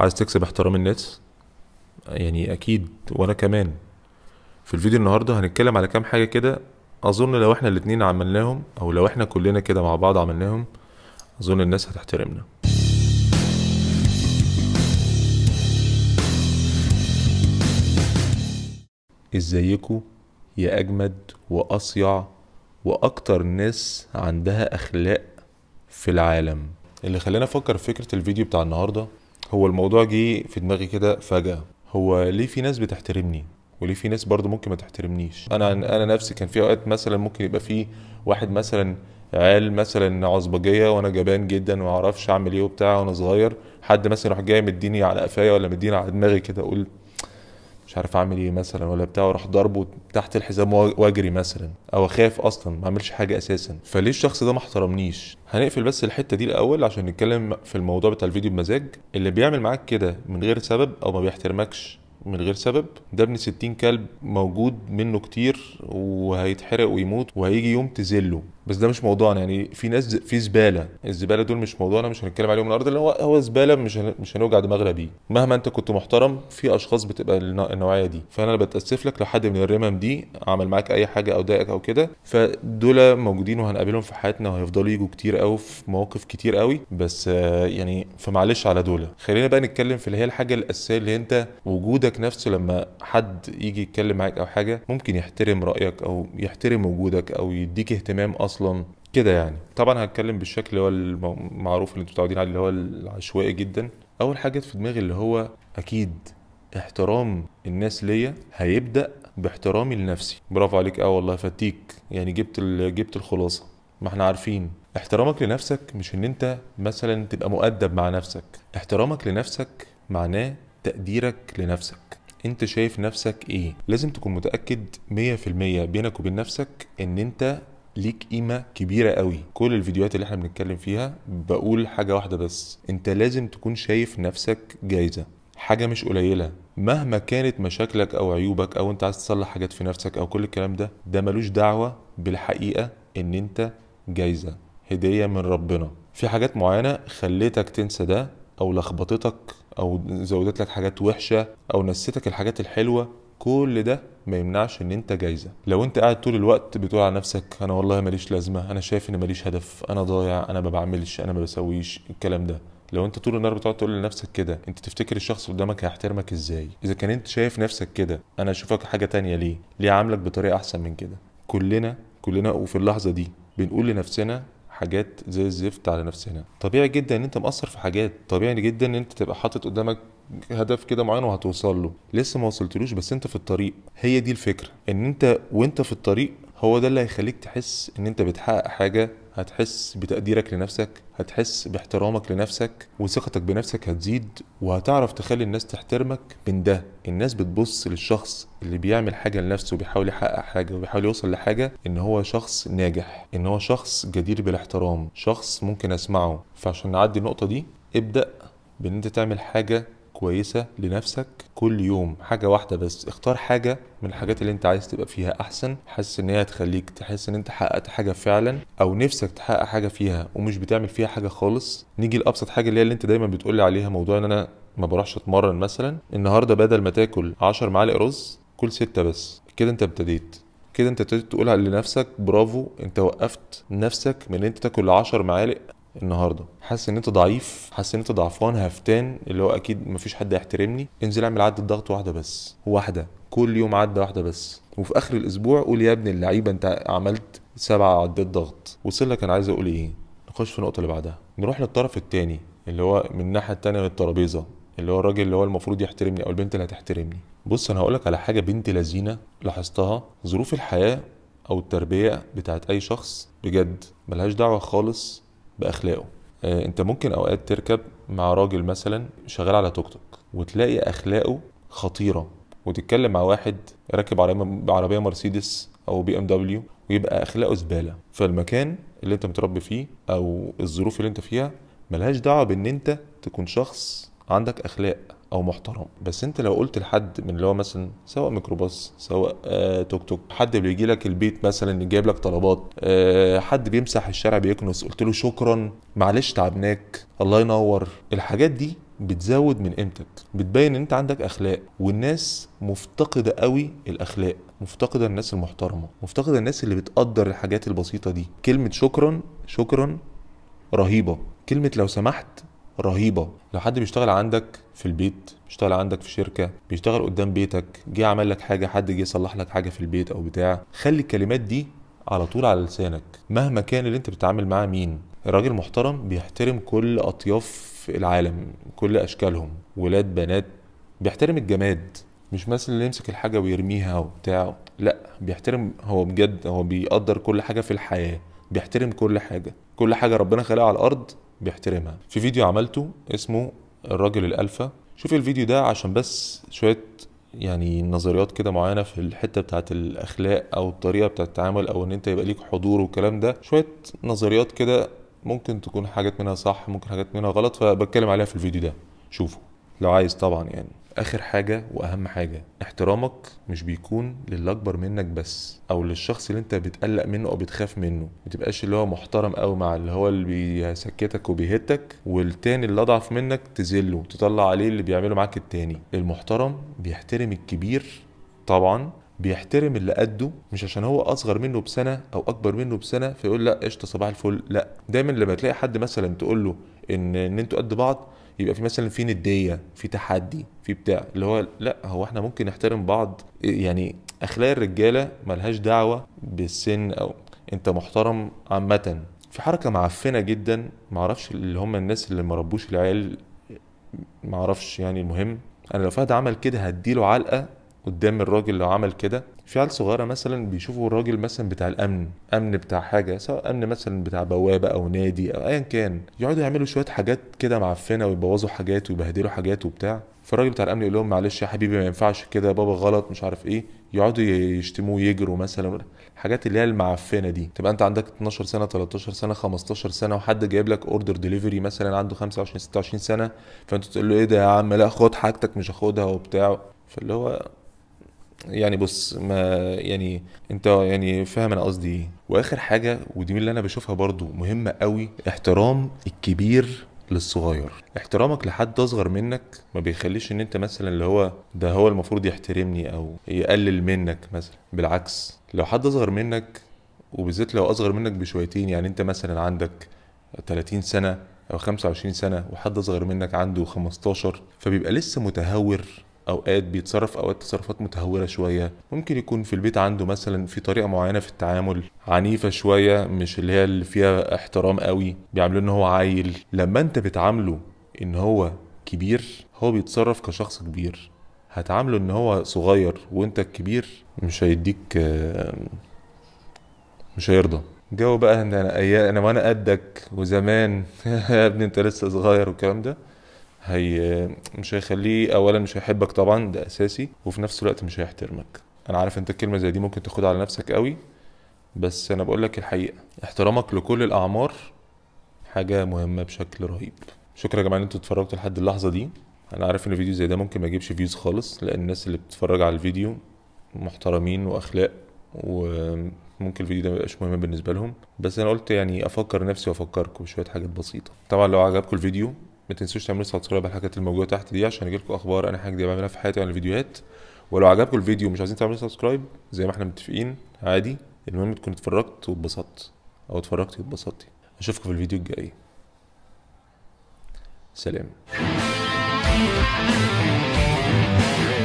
عايز تكسب احترام الناس يعني اكيد وانا كمان في الفيديو النهارده هنتكلم على كام حاجه كده اظن لو احنا الاتنين عملناهم او لو احنا كلنا كده مع بعض عملناهم اظن الناس هتحترمنا ازيكوا يا اجمد واصيع واكتر ناس عندها اخلاق في العالم اللي خلاني افكر في فكره الفيديو بتاع النهارده هو الموضوع جه في دماغي كده فجأة هو ليه في ناس بتحترمني وليه في ناس برضه ممكن ما تحترمنيش انا انا نفسي كان في اوقات مثلا ممكن يبقى في واحد مثلا عيال مثلا عصبجيه وانا جبان جدا وما اعرفش اعمل ايه وبتاع وانا صغير حد مثلا يروح جاي مديني على قفايا ولا مديني على دماغي كده اقول مش عارف اعمل ايه مثلا ولا بتاع واروح ضربه تحت الحزام واجري مثلا او اخاف اصلا ما اعملش حاجه اساسا فليه الشخص ده ما احترمنيش هنقفل بس الحته دي الاول عشان نتكلم في الموضوع بتاع الفيديو بمزاج اللي بيعمل معاك كده من غير سبب او ما بيحترمكش من غير سبب ده ابن 60 كلب موجود منه كتير وهيتحرق ويموت وهيجي يوم تذله بس ده مش موضوعنا يعني في ناس في زباله الزباله دول مش موضوعنا مش هنتكلم عليهم النهارده اللي هو هو زباله مش مش هنوجع دماغنا بيه مهما انت كنت محترم في اشخاص بتبقى النوعيه دي فانا بتاسف لك لو حد من الرمم دي عمل معاك اي حاجه او ضايقك او كده فدول موجودين وهنقابلهم في حياتنا وهيفضلوا يجوا كتير قوي في مواقف كتير قوي بس يعني فمعلش على دول خلينا بقى نتكلم في اللي هي الحاجه الاساسيه اللي انت وجودك نفسه لما حد يجي يتكلم معاك او حاجه ممكن يحترم رايك او يحترم وجودك او يديك اهتمام اصلا اصلا كده يعني طبعا هتكلم بالشكل اللي هو المعروف اللي انتم متعودين عليه اللي هو العشوائي جدا اول حاجه في دماغي اللي هو اكيد احترام الناس ليا هيبدا باحترامي لنفسي برافو عليك اه والله فتيك يعني جبت جبت الخلاصه ما احنا عارفين احترامك لنفسك مش ان انت مثلا تبقى مؤدب مع نفسك احترامك لنفسك معناه تقديرك لنفسك انت شايف نفسك ايه لازم تكون متاكد 100% بينك وبين نفسك ان انت ليك قيمه كبيره قوي كل الفيديوهات اللي احنا بنتكلم فيها بقول حاجه واحده بس انت لازم تكون شايف نفسك جايزه حاجه مش قليله مهما كانت مشاكلك او عيوبك او انت عايز تصلح حاجات في نفسك او كل الكلام ده ده ملوش دعوه بالحقيقه ان انت جايزه هديه من ربنا في حاجات معينه خليتك تنسى ده او لخبطتك او زودت لك حاجات وحشه او نسيتك الحاجات الحلوه كل ده ما يمنعش ان انت جايزه لو انت قاعد طول الوقت بتقول على نفسك انا والله ماليش لازمه انا شايف ان ماليش هدف انا ضايع انا ما بعملش انا ما بسويش الكلام ده لو انت طول النهار بتقعد تقول لنفسك كده انت تفتكر الشخص قدامك هيحترمك ازاي اذا كان انت شايف نفسك كده انا اشوفك حاجه تانية ليه ليه عاملك بطريقه احسن من كده كلنا كلنا وفي اللحظه دي بنقول لنفسنا حاجات زي الزفت على نفسنا طبيعي جدا ان انت مقصر في حاجات طبيعي جدا ان انت تبقى حاطط قدامك هدف كده معين وهتوصل له لسه ما وصلتلوش بس انت في الطريق هي دي الفكره ان انت وانت في الطريق هو ده اللي هيخليك تحس ان انت بتحقق حاجه هتحس بتقديرك لنفسك هتحس باحترامك لنفسك وثقتك بنفسك هتزيد وهتعرف تخلي الناس تحترمك من ده الناس بتبص للشخص اللي بيعمل حاجة لنفسه وبيحاول يحقق حاجة وبيحاول يوصل لحاجة ان هو شخص ناجح ان هو شخص جدير بالاحترام شخص ممكن اسمعه فعشان نعدي النقطة دي ابدأ بان انت تعمل حاجة كويسة لنفسك كل يوم حاجة واحدة بس اختار حاجة من الحاجات اللي انت عايز تبقى فيها احسن حاسس ان هي هتخليك تحس ان انت حققت حاجة فعلا او نفسك تحقق حاجة فيها ومش بتعمل فيها حاجة خالص نيجي لابسط حاجة اللي هي اللي انت دايما بتقولي عليها موضوع ان انا ما بروحش اتمرن مثلا النهارده بدل ما تاكل 10 معالق رز كل ستة بس كده انت ابتديت كده انت ابتديت تقولها لنفسك برافو انت وقفت نفسك من ان انت تاكل 10 معالق النهارده حاسس ان انت ضعيف حاسس ان انت ضعفان هفتان اللي هو اكيد مفيش حد هيحترمني انزل اعمل عدة ضغط واحده بس واحده كل يوم عدة واحده بس وفي اخر الاسبوع قول يا ابن اللعيبه انت عملت سبع عدات ضغط وصل لك انا عايز اقول ايه نخش في النقطه اللي بعدها نروح للطرف الثاني اللي هو من الناحيه الثانيه للترابيزه اللي هو الراجل اللي هو المفروض يحترمني او البنت اللي هتحترمني بص انا هقولك على حاجه بنت لذينه لاحظتها ظروف الحياه او التربيه بتاعت اي شخص بجد ملهاش دعوه خالص باخلاقه آه، انت ممكن اوقات تركب مع راجل مثلا شغال على توك توك وتلاقي اخلاقه خطيره وتتكلم مع واحد راكب عربيه مرسيدس او بي ام دبليو ويبقى اخلاقه زباله فالمكان اللي انت متربي فيه او الظروف اللي انت فيها ملهاش دعوه بان انت تكون شخص عندك اخلاق او محترم بس انت لو قلت لحد من اللي هو مثلا سواء ميكروباص سواء آه توك توك حد بيجي لك البيت مثلا جايب لك طلبات آه حد بيمسح الشارع بيكنس قلت له شكرا معلش تعبناك الله ينور الحاجات دي بتزود من قيمتك بتبين ان انت عندك اخلاق والناس مفتقده قوي الاخلاق مفتقده الناس المحترمه مفتقده الناس اللي بتقدر الحاجات البسيطه دي كلمه شكرا شكرا رهيبه كلمه لو سمحت رهيبه لو حد بيشتغل عندك في البيت بيشتغل عندك في شركه بيشتغل قدام بيتك جه عمل لك حاجه حد جه يصلح لك حاجه في البيت او بتاع خلي الكلمات دي على طول على لسانك مهما كان اللي انت بتتعامل معاه مين الراجل محترم بيحترم كل اطياف العالم كل اشكالهم ولاد بنات بيحترم الجماد مش مثلا اللي يمسك الحاجه ويرميها وبتاع لا بيحترم هو بجد هو بيقدر كل حاجه في الحياه بيحترم كل حاجه كل حاجه ربنا خلقها على الارض بيحترمها في فيديو عملته اسمه الراجل الالفا شوف الفيديو ده عشان بس شويه يعني نظريات كده معينه في الحته بتاعت الاخلاق او الطريقه بتاعت التعامل او ان انت يبقى ليك حضور والكلام ده شويه نظريات كده ممكن تكون حاجات منها صح ممكن حاجات منها غلط فبتكلم عليها في الفيديو ده شوفوا لو عايز طبعا يعني اخر حاجه واهم حاجه احترامك مش بيكون للي اكبر منك بس او للشخص اللي انت بتقلق منه او بتخاف منه ما تبقاش اللي هو محترم قوي مع اللي هو اللي بيسكتك وبيهتك والتاني اللي اضعف منك تذله تطلع عليه اللي بيعمله معاك التاني المحترم بيحترم الكبير طبعا بيحترم اللي قده مش عشان هو اصغر منه بسنه او اكبر منه بسنه فيقول لا قشطه صباح الفل لا دايما لما تلاقي حد مثلا تقول له ان ان انتوا قد بعض يبقى في مثلا في نديه في تحدي في بتاع اللي هو لا هو احنا ممكن نحترم بعض يعني اخلاق الرجاله ملهاش دعوه بالسن او انت محترم عامه في حركه معفنه جدا معرفش اللي هم الناس اللي ما ربوش العيال معرفش يعني المهم انا لو فهد عمل كده هديله علقه قدام الراجل لو عمل كده في عيال صغيره مثلا بيشوفوا الراجل مثلا بتاع الامن امن بتاع حاجه سواء امن مثلا بتاع بوابه او نادي او ايا كان يقعدوا يعملوا شويه حاجات كده معفنه ويبوظوا حاجات ويبهدلوا حاجات وبتاع فالراجل بتاع الامن يقول لهم معلش يا حبيبي ما ينفعش كده بابا غلط مش عارف ايه يقعدوا يشتموه يجروا مثلا الحاجات اللي هي المعفنه دي تبقى انت عندك 12 سنه 13 سنه 15 سنه وحد جايب لك اوردر ديليفري مثلا عنده 25 26 سنه فانت تقول له ايه ده يا عم لا خد حاجتك مش هاخدها وبتاع فاللي هو يعني بص ما يعني انت يعني فاهم انا قصدي ايه واخر حاجه ودي اللي انا بشوفها برضو مهمه قوي احترام الكبير للصغير احترامك لحد اصغر منك ما بيخليش ان انت مثلا اللي هو ده هو المفروض يحترمني او يقلل منك مثلا بالعكس لو حد اصغر منك وبالذات لو اصغر منك بشويتين يعني انت مثلا عندك 30 سنه او 25 سنه وحد اصغر منك عنده 15 فبيبقى لسه متهور اوقات بيتصرف اوقات تصرفات متهوره شويه ممكن يكون في البيت عنده مثلا في طريقه معينه في التعامل عنيفه شويه مش اللي هي اللي فيها احترام قوي بيعاملوه ان هو عيل لما انت بتعامله ان هو كبير هو بيتصرف كشخص كبير هتعامله ان هو صغير وانت الكبير مش هيديك مش هيرضى جو بقى ان انا انا وانا قدك وزمان يا ابني انت لسه صغير والكلام ده هي مش هيخليه اولا مش هيحبك طبعا ده اساسي وفي نفس الوقت مش هيحترمك انا عارف انت الكلمه زي دي ممكن تاخدها على نفسك قوي بس انا بقول لك الحقيقه احترامك لكل الاعمار حاجه مهمه بشكل رهيب شكرا يا جماعه ان انتوا اتفرجتوا لحد اللحظه دي انا عارف ان فيديو زي ده ممكن ما يجيبش فيوز خالص لان الناس اللي بتتفرج على الفيديو محترمين واخلاق وممكن الفيديو ده ميبقاش مهم بالنسبه لهم بس انا قلت يعني افكر نفسي وافكركم بشويه حاجات بسيطه طبعا لو عجبكم الفيديو ما تنسوش تعملوا سبسكرايب على الحاجات الموجوده تحت دي عشان يجيلكم اخبار انا حاجه بعملها في حياتي عن الفيديوهات ولو عجبكم الفيديو مش عايزين تعملوا سبسكرايب زي ما احنا متفقين عادي المهم تكون اتفرجت واتبسطت او اتفرجتي واتبسطتي اشوفكم في الفيديو الجاي سلام